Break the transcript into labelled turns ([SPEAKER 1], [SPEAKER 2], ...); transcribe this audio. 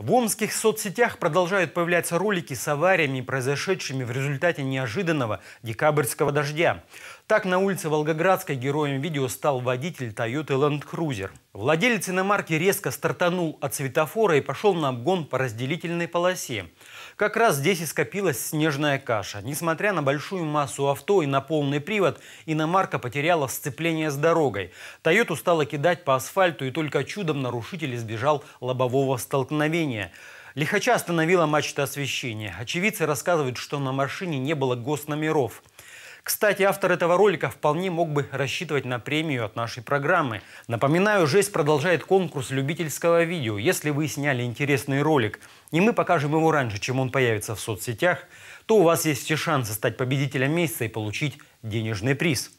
[SPEAKER 1] В омских соцсетях продолжают появляться ролики с авариями, произошедшими в результате неожиданного декабрьского дождя. Так на улице Волгоградской героем видео стал водитель Toyota Land Cruiser. Владелец иномарки резко стартанул от светофора и пошел на обгон по разделительной полосе. Как раз здесь и скопилась снежная каша. Несмотря на большую массу авто и на полный привод, иномарка потеряла сцепление с дорогой. Тойоту стала кидать по асфальту, и только чудом нарушитель избежал лобового столкновения. Лихача остановила мачта освещения. Очевидцы рассказывают, что на машине не было госномеров. Кстати, автор этого ролика вполне мог бы рассчитывать на премию от нашей программы. Напоминаю, «Жесть» продолжает конкурс любительского видео. Если вы сняли интересный ролик, и мы покажем его раньше, чем он появится в соцсетях, то у вас есть все шансы стать победителем месяца и получить денежный приз.